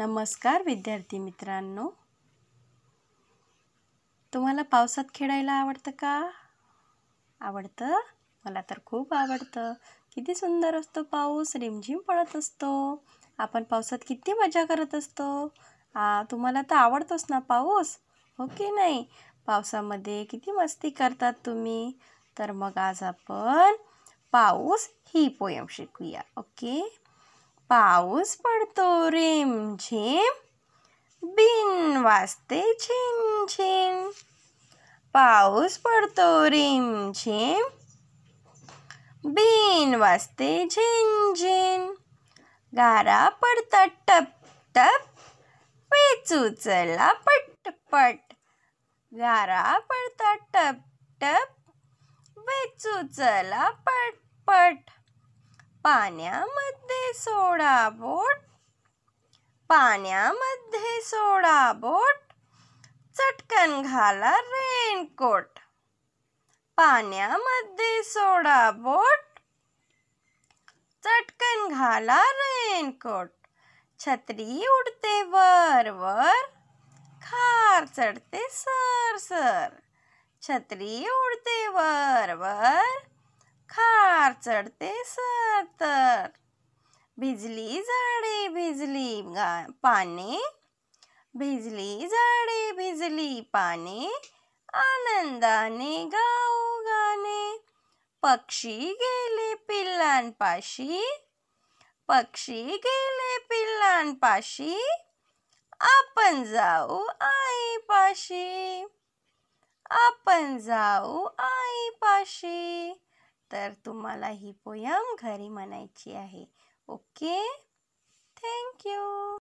नमस्कार विद्यार्थी मित्रांनो तुम्हाला पावसात खेळायला आवडतं का आवडतं मला तर खूप आवडतं किती सुंदर असतो पाऊस रिमझिम पडत असतो आपण पावसात किती मजा करत असतो तुम्हाला तर आवडतोच ना पाऊस हो की नाही पावसामध्ये किती मस्ती करतात तुम्ही तर मग आज आपण पाऊस ही पोयम शिकूया ओके पाऊस पडतो झेम बिन वाजते झिन पाऊस पडतो झेम बिन वाजते झिन गारा पडतात टप टप वेचू चला पटपट गारा पडता टप टप वेचू चला पटपट पाण्यामध्ये सोडा बोट पाण्यामध्ये सोडा बोट चटकन घाला रेनकोट पाण्यामध्ये सोडा बोट चटकन घाला रेनकोट छत्री उडते वर वर खार चढते सर सर छत्री उडते वर वर खार चढते सर तर भिजली झाडे भिजली पाने भिजली जाडे भिजली पाने आनंदाने गाऊ गाणे पक्षी गेले पिल्लांपाशी पक्षी गेले पिल्लांपाशी आपण जाऊ आईपाशी आपण जाऊ आईपाशी तर तुम्हाला ही पोयम घरी म्हणायची आहे ओके थँक्यू